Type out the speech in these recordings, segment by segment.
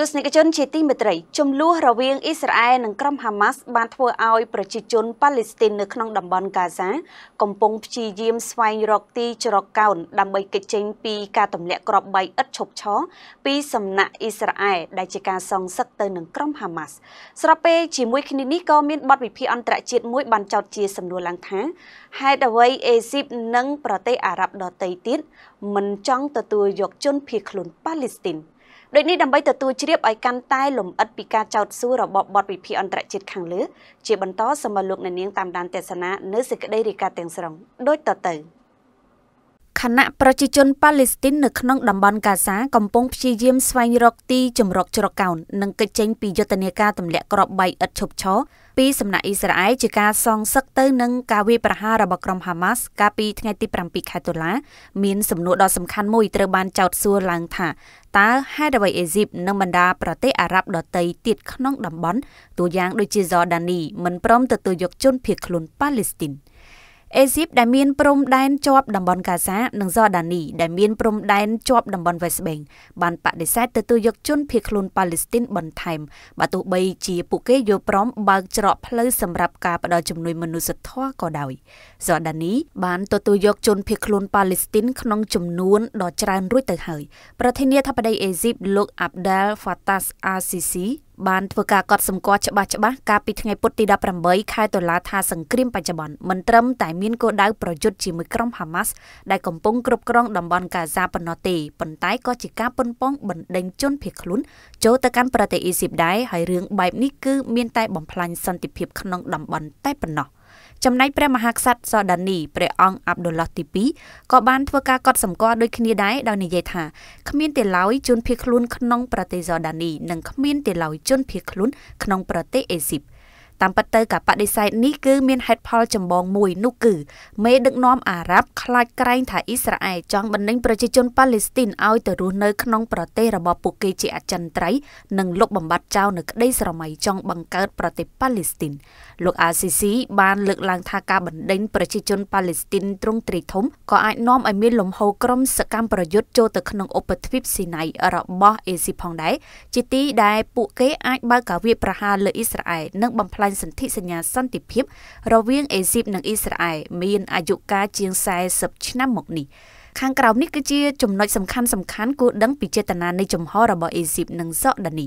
ទស្សនិកជនជាទីមេត្រីចំនួនរវាងអ៊ីស្រាអែលនិងក្រុមហាម៉ាស់បានធ្វើឲ្យប្រជាជនប៉ាឡេស្ទីននៅក្នុងតំបន់កាហ្សា កំពុងព្យាយាមស្វែងរកទីជ្រកកោនដើម្បីគេចចេញពីការទម្លាក់គ្រាប់បីឥតឈប់ឈរពីសំណាក់អ៊ីស្រាអែលដែលជាការសងសឹកទៅនឹងក្រុមហាម៉ាស់ស្របពេលជាមួយគ្នានេះក៏មានបទវិភាគអន្តរជាតិមួយបានចោទជាសំណួរឡើងថាហេតុអ្វីអេស៊ីបនិងប្រទេសអារ៉ាប់ដទៃទៀតមិនចង់ទទួលយកជនភៀសខ្លួនប៉ាឡេស្ទីន។ដូចនេះដើម្បីទទួលជ្រាបឲ្យកាន់តែលំអិតពីការចោទសួររបស់បទវិភាគអន្តរជាតិខាងលើជាបន្តសូមលោកអ្នកនាងតាមដានទេសនានៅសេចក្តីរាយការណ៍ទាំងស្រុងដូចតទៅ។ខណៈប្រជាជនប៉ាឡេស្ទីននៅក្នុងតំបន់កាហ្សាកំពុងព្យាយាមស្វែងរកទីជំរកជ្រកកោននិងគេចចេញពីយុទ្ធនាការទម្លាក់គ្រាប់បែកឥតឈប់ឈរពីសំណាក់អ៊ីស្រាអែលជាការសងសឹកទៅនឹងការវាយប្រហាររបស់ក្រុមហាម៉ាស់កាលពីថ្ងៃទី7ខែតុលាមានសំណួរដ៏សំខាន់មួយត្រូវបានចោទសួរឡើងថាតើហេតុអ្វីអេស៊ីបនិងបណ្ដាប្រទេសអារ៉ាប់ដទៃទៀតក្នុងតំបន់តួយ៉ាងដូចជាហ្សរដានីមិនព្រមទទួលយកជនភៀសខ្លួនប៉ាឡេស្ទីន។អេស៊ីបដែលមានព្រំដែនជាប់តំបន់កាហ្សានិងហ្សដានីដែលមានព្រំដែនជាប់តំបន់វ៉េស្បេងបានបដិសេធទទួលយកជនភៀសខ្លួនប៉ាឡេស្ទីនបន្ថែមបើទោះបី ជាពួកគេយល់ព្រមបើកច្រកផ្លូវសម្រាប់ការផ្តល់ជំនួយមនុស្សធម៌ក៏ដោយហ្សដានី បានទទួលយកជនភៀសខ្លួនប៉ាឡេស្ទីន ក្នុងចំនួនដ៏ច្រើនរួចទៅហើយ ប្រធានាធិបតីអេស៊ីបលោកអាប់ដាល់ហ្វាតាសអាស៊ីស៊ីបានធ្វើការកត់សម្គាល់ច្បាស់ច្បាស់កាលពីថ្ងៃពុធទី18ខែតុលាថាសង្គ្រាមបច្ចុប្បន្នមិនត្រឹមតែមានគោលដៅប្រយុទ្ធជាមួយក្រុមហាម៉ាស់ដែលកំពុងគ្រប់គ្រងតំបន់កាហ្សាប៉ុណ្ណោះទេប៉ុន្តែក៏ជាការប៉ុនប៉ងបណ្ដេញជនភៀសខ្លួនចូលទៅកាន់ប្រទេសអ៊ីស៊ីបដែរហើយរឿងបែបនេះគឺមានតែបំផ្លាញសន្តិភាពក្នុងតំបន់តែប៉ុណ្ណោះ។ចំណែកព្រះមហាក្សត្រសូដានីព្រះអង្គអាប់ឌុលឡោះទី2ក៏បានធ្វើការកត់សម្គាល់ដូចគ្នាដែរដោយនិយាយថាគ្មានទេឡោយជនភៀសខ្លួនក្នុងប្រទេសសូដានីនិងគ្មានទេឡោយជនភៀសខ្លួនក្នុងប្រទេសអេស៊ីបតាមពិតទៅការបដិសេធនេះគឺ មានហេតុផលចម្បងមួយ នោះគឺ មេដឹកនាំអារ៉ាប់ខ្លាចក្រែងថាអ៊ីស្រាអែលចង់បណ្ដេញប្រជាជនប៉ាឡេស្ទីនឲ្យទៅរស់នៅក្នុងប្រទេសរបស់ពួកគេជាអចិន្ត្រៃយ៍និងលុបបំបាត់ចោលនៅក្តីស្រមៃចង់បង្កើតប្រទេសប៉ាឡេស្ទីនលោកអាស៊ីស៊ីបានលើក ឡើងថាការបណ្ដេញប្រជាជនប៉ាឡេស្ទីនទ្រង់ទ្រាយធំក៏អាចនាំឲ្យមានលំហូរក្រុម សកម្មប្រយុទ្ធចូលទៅក្នុងឧបទ្វីបស៊ីណៃរបស់អេស៊ីផងដែរជាទីដែលពួកគេអាច បើកការវាយប្រហារលើអ៊ីស្រាអែលនិងបំផ្លាញញសន្ធិសញ្ញាសន្តិភាព រវាងអេស៊ីបនិងអ៊ីស្រាអែលមានអាយុកាលជាង40ឆ្នាំមកនេះខាងក្រោមនេះគឺជា ចំណុចសំខាន់សំខាន់គួរដឹងពីចេតនានៃចំហរបស់អេស៊ីបនិងសូដានី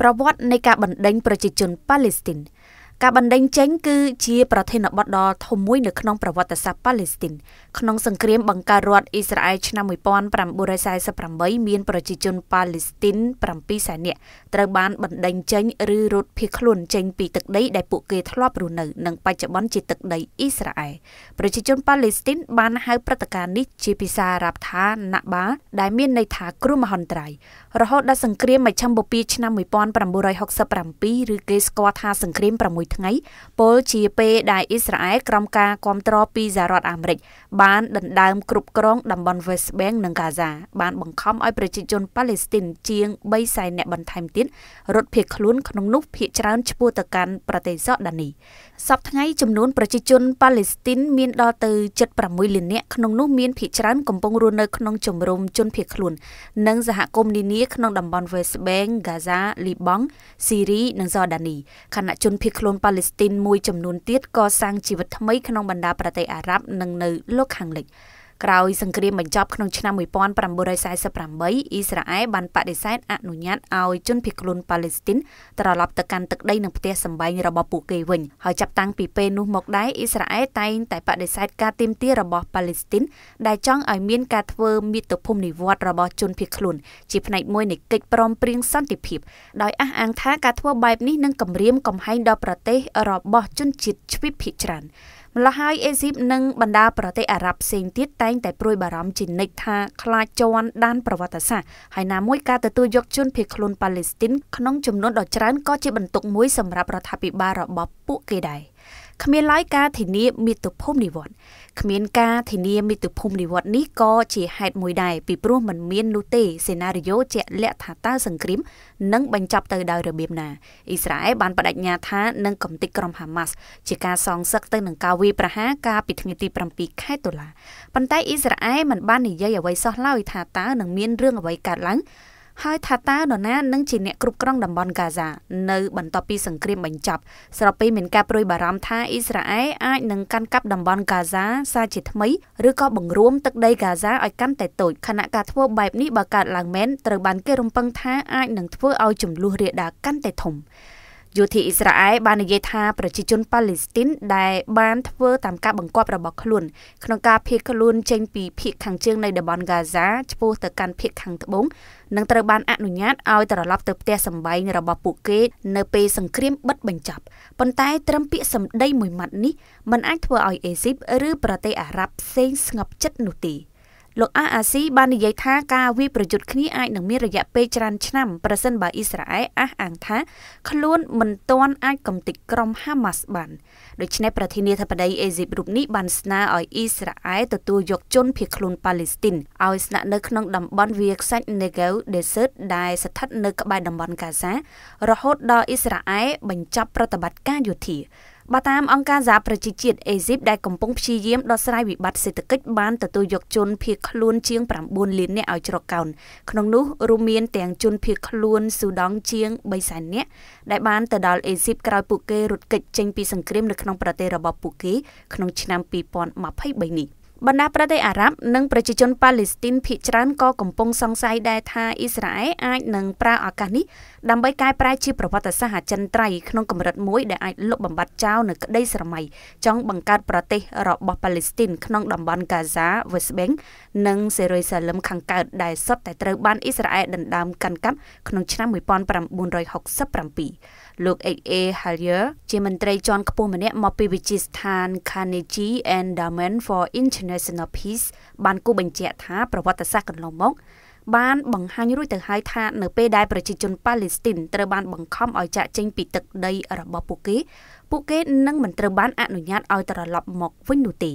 ប្រវត្តិនៃការបណ្ដេញប្រជាជនប៉ាឡេស្ទីនការបណ្ដេញចេញគឺជាប្រធានបទដ៏ធំមួយនៅក្នុងប្រវត្តិសាស្ត្រប៉ាឡេស្ទីនក្នុងសង្គ្រាមបង្ការរដ្ឋអ៊ីស្រាអែលឆ្នាំ1948មានប្រជាជនប៉ាឡេស្ទីន7សែននាក់ត្រូវបានបណ្ដេញចេញឬរត់ភៀសខ្លួនចេញពីទឹកដីដែលពួកគេធ្លាប់រស់នៅនិងបច្ចុប្បន្នជាទឹកដីអ៊ីស្រាអែលប្រជាជនប៉ាឡេស្ទីនបានហៅព្រឹត្តិការណ៍នេះជាភាសាអារ៉ាប់ថា Nakba ដែលមានន័យថាគ្រោះមហន្តរាយរហូតដល់សង្គ្រាមមជ្ឈិមបូព៌ាឆ្នាំ1967ឬគេស្គាល់ថាសង្គ្រាម6ថ្ងៃពលជាពេលដែលអ៊ីស្រាអែលក្រោមការគ្រប់គ្រងពីសហរដ្ឋអាមេរិក បានដណ្ដើមគ្រប់គ្រងតំបន់ West Bank និង Gaza បានបង្ខំឲ្យប្រជាជនប៉ាឡេស្ទីន ជាង3សែននាក់បន្ថែមទៀតរត់ភៀសខ្លួនក្នុងនោះភៀសច្រើនឆ្ពោះទៅកាន់ប្រទេសសកដានីសប្តាហ៍ចំនួនប្រជាជនប៉ាឡេស្ទីនមានដល់ទៅ76លាននាក់ក្នុងនោះមានភាគច្រើនកំពុងរស់នៅក្នុងជំរំជនភៀសខ្លួននិងសហគមន៍នានាក្នុងតំបន់ West Bank, Gaza, Liban, Syria និង Jordan ខណៈជនភៀសខ្លួនប៉ាឡេស្ទីនមួយចំនួនទៀតក៏សាងជីវិតថ្មីក្នុងបណ្ដាប្រទេសអារ៉ាប់ និងនៅលោកខាងលិច។ក្រោយសង្គ្រាមបញ្ចប់ក្នុងឆ្នាំ1948អ៊ីស្រាអែលបានបដិសេធអនុញ្ញាតឲ្យជនភៀសខ្លួនប៉ាឡេស្ទីនត្រឡប់ទៅកាន់ទឹកដីនិងផ្ទះសម្បែងរបស់ពួកគេវិញ ហើយចាប់តាំងពីពេលនោះមកដែរអ៊ីស្រាអែលតែងតែបដិសេធការទាមទាររបស់ប៉ាឡេស្ទីនដែលចង់ឲ្យមានការធ្វើមាតុភូមិនិវត្តរបស់ជនភៀសខ្លួនជាផ្នែកមួយនៃកិច្ចព្រមព្រៀងសន្តិភាពដោយអះអាងថាការធ្វើបែបនេះនឹងគំរាមកំហែងដល់ប្រទេសរបស់ជនជាតិជ្វីបភាគច្រើន។ម្ល៉េះហើយអេស៊ីបនិងបណ្ដាប្រទេសអារ៉ាប់ផ្សេងទៀតតែងតែព្រួយបារម្ភជានិច្ចថាខ្លាចជន់ដានប្រវត្តិសាស្ត្រហើយណាមួយការទទួលយកជនភៀសខ្លួនប៉ាឡេស្ទីនក្នុងចំនួនដ៏ច្រើនក៏ជាបន្ទុកមួយសម្រាប់រដ្ឋាភិបាលរបស់ពួកគេដែរ។គ្មានឡើយការធានាមាតុភូមិនិវត្តគ្មានការធានាមាតុភូមិនិវត្ត នេះក៏ជាហេតុមួយដែរពីព្រោះมันមាននោះទេសេណារីយ៉ូជាក់លាក់ថាតើសង្គ្រាមនឹងបញ្ចប់ទៅដោយរបៀបណាអ៊ីស្រាអែលបានបដិញ្ញាថានឹងកំទេចក្រុមហាម៉ាស់ជាការសងសឹកទៅនឹងការវាយប្រហារកាលពីថ្ងៃទី7ខែតុលាប៉ុន្តែអ៊ីស្រាអែលមិនបាននិយាយអ្វីសោះឡើយថាតើនឹងមានរឿងអ្វីកើតឡើងហើយថាតើនរណានឹងជាអ្នកគ្រប់គ្រងតំបន់កាហ្សា នៅបន្ទាប់ពីសង្គ្រាមបញ្ចប់ស្របពេលមានការប្រួយបារម្ភថាអ៊ីស្រាអែលអាចនឹងកាន់កាប់តំបន់កាហ្សាសាជាថ្មីឬក៏បង្រួមទឹកដីកាហ្សាឲ្យកាន់តែតូចខណៈការធ្វើបែបនេះបើកើតឡើងមែនត្រូវបានគេរំពឹងថាអាចនឹងធ្វើឲ្យចំនួនរាលដាលកាន់តែធំយោធាអ៊ីស្រាអែលបាននិយាយថាប្រជាជនប៉ាឡេស្ទីនដែលបានធ្វើតាមការបង្គាប់របស់ខ្លួនក្នុងការភៀសខ្លួនចេញពីភៀកខាងជើងនៃតំបន់ហ្គាហ្សាឆ្ពោះទៅកាន់ភៀកខាងត្បូងនឹងត្រូវបានអនុញ្ញាតឲ្យត្រឡប់ទៅផ្ទះសម្បែងរបស់ពួកគេនៅពេលសង្គ្រាមបិទបញ្ចប់ប៉ុន្តែត្រឹមពាក្យសម្ដីមួយម៉ាត់នេះมันអាចធ្វើឲ្យអេស៊ីបឬប្រទេសអារ៉ាប់ផ្សេងស្ងប់ចិត្តនោះទេ។លោកអាអាស៊ីបាននិយាយថាការវាយប្រយុទ្ធគ្នាអាចនឹងមានរយៈពេលច្រើនឆ្នាំប្រសិនបើអ៊ីស្រាអែលអះអាងថាខ្លួនមិនទាន់អាចកំទេចក្រុមហាម៉ាស់បានដូច្នេះប្រធានាធិបតីអេស៊ីបរូបនេះបានស្នើឲ្យអ៊ីស្រាអែលទទួលយកជនភៀសខ្លួនប៉ាឡេស្ទីនឲ្យស្នាក់នៅក្នុងតំបន់វាលខ្សាច់ Negev Desert ដែលស្ថិតនៅក្បែរតំបន់កាហ្សារហូតដល់អ៊ីស្រាអែលបញ្ចប់ប្រតិបត្តិការយោធាបើតាមអង្គការសហប្រជាជាតិអេស៊ីបដែលកំពុងព្យាយាមដោះស្រាយវិបត្តិសេដ្ឋកិច្ចបានទទួលយកជនភៀសខ្លួនជាង9លាននាក់ឲ្យច្រកកោនក្នុងនោះរួមមានទាំងជនភៀសខ្លួនស៊ូដង់ជាង3សែននាក់ដែលបានទៅដល់អេស៊ីបក្រោយពួកគេរត់គេចចេញពីសង្គ្រាមនៅក្នុងប្រទេសរបស់ពួកគេក្នុងឆ្នាំ2023នេះបណ្ដាប្រទេសអារ៉ាប់និងប្រជាជនប៉ាឡេស្ទីនភាគច្រើនក៏កំពុងសង្ស័យដែរថាអ៊ីស្រាអែលអាចនឹងប្រើឱកាសនេះដើម្បីកែប្រែជាប្រវត្តិសាស្ត្រអចិន្ត្រៃយ៍ក្នុងកម្រិតមួយដែលអាចលុបបំបាត់ចោលនៅក្តីស្រមៃចង់បង្កើតប្រទេសរបស់ប៉ាឡេស្ទីនក្នុងតំបន់កាហ្សា West Bank និងសេរីសាឡឹមខាងកើតដែលសុទ្ធតែត្រូវបានអ៊ីស្រាអែលដណ្ដើមកាន់កាប់ក្នុងឆ្នាំ1967លោក H.A. Halier ជាមន្ត្រីជាន់ខ្ពស់ម្នាក់មកពីវិទ្យាស្ថាន Carnegie Endowment for International Peace បានគូបញ្ជាក់ថាប្រវត្តិសាស្ត្រកន្លងមក បាន បង្ហាញរួចទៅហើយថានៅពេលដែលប្រជាជនប៉ាឡេស្ទីនត្រូវបានបង្ខំឲ្យចាកចេញពីទឹកដីរបស់ពួកគេពួកគេនឹងមិនត្រូវបានអនុញ្ញាតឲ្យត្រឡប់មកវិញនោះទេ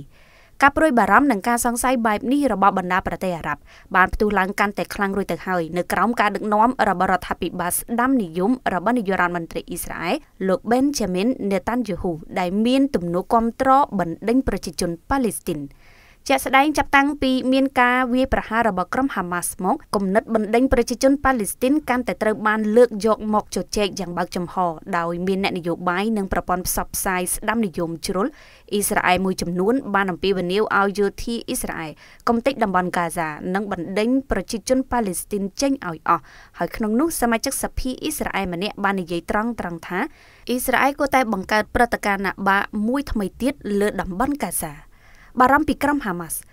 ការព្រួយបារម្ភនិងការសង្ស័យបែបនេះរបស់បណ្ដាប្រទេសអារ៉ាប់បានផ្ទុះឡើងកាន់តែខ្លាំងរួចទៅហើយនៅក្រោមការដឹកនាំរបស់រដ្ឋាភិបាលស្ដាំនិយមរបស់នាយករដ្ឋមន្ត្រីអ៊ីស្រាអែលលោក Benjamin Netanyahu ដែលមានទំនួលគ្រប់គ្រងបណ្ដេញប្រជាជនប៉ាឡេស្ទីនជាក់ស្ដែងចាប់តាំងពីមានការវាយប្រហាររបស់ក្រុមហាម៉ាស់មកគំនិតបណ្ដេញប្រជាជនប៉ាឡេស្ទីនកាន់តែត្រូវបានលើកយកមកជជែកយ៉ាងបើកចំហដោយមានអ្នកនយោបាយនិងប្រព័ន្ធផ្សព្វផ្សាយស្ដាំនិយមជ្រុលអ៊ីស្រាអែលមួយចំនួនបានអំពាវនាវឲ្យយោធាអ៊ីស្រាអែលគំតិចតំបន់កាហ្សានិងបណ្ដេញប្រជាជនប៉ាឡេស្ទីនចេញឲ្យអស់ហើយក្នុងនោះសមាជិកសភាអ៊ីស្រាអែលម្នាក់បាននិយាយត្រង់ត្រង់ថាអ៊ីស្រាអែលគួរតែបង្កើតព្រឹត្តិការណ៍ណាបាមួយថ្មីទៀតលើតំបន់កាហ្សា។ Baram Pikram Hamas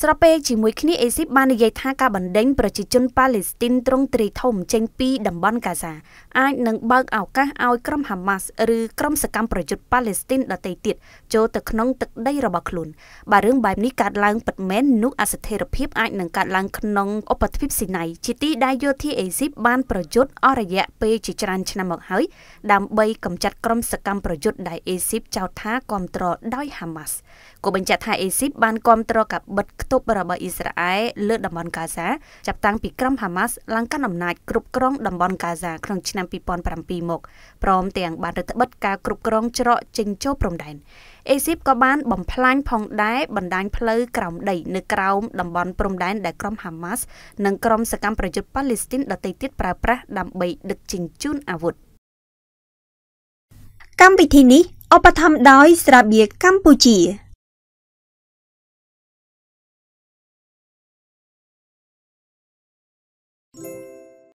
ស្របពេលជាមួយគ្នាអេស៊ីបបាននិយាយថាការបណ្ដេញប្រជាជនប៉ាឡេស្ទីនត្រង់ទ្រីធំចេញពីតំបន់កាហ្សាអាចនឹងបើកឱកាសឲ្យក្រុមហាម៉ាស់ឬក្រុមសកម្មប្រយុទ្ធប៉ាឡេស្ទីនដទៃទៀតចូលទៅក្នុងទឹកដីរបស់ខ្លួនបើរឿងបែបនេះកើតឡើងពិតមែននោះអស្ថិរភាពអាចនឹងកើតឡើងក្នុងឧបទ្វីបស៊ីណៃជាទីដែលយោធាអេស៊ីបបានប្រយុទ្ធអស់រយៈពេលជាច្រើនឆ្នាំមកហើយដើម្បីកម្ចាត់ក្រុមសកម្មប្រយុទ្ធដែលអេស៊ីបចោទថាគ្រប់គ្រងដោយហាម៉ាស់ក៏បញ្ជាក់ថាអេស៊ីបបានគ្រប់គ្រងការបិទផ្ទុបរបស់អ៊ីស្រាអែលលើតំបន់កាហ្សាចាប់តាំងពីក្រុមហាម៉ាស់ឡើងកាន់អំណាចគ្រប់គ្រងតំបន់កាហ្សាក្នុងឆ្នាំ2007មកព្រមទាំងបានរដ្ឋបិទការគ្រប់គ្រងច្រកចេញចូលព្រំដែនអេស៊ីបក៏បានបំផ្លាញផងដែរបណ្ដាញផ្លូវក្រោមដីនៅក្រោមតំបន់ព្រំដែនដែលក្រុមហាម៉ាស់និងក្រុមសកម្មប្រយុទ្ធប៉ាឡេស្ទីនដទៃទៀតប្រើប្រាស់ដើម្បីដឹកជញ្ជូនអាវុធកម្មវិធីនេះឧបត្ថម្ភដោយស្រាបៀរកម្ពុជា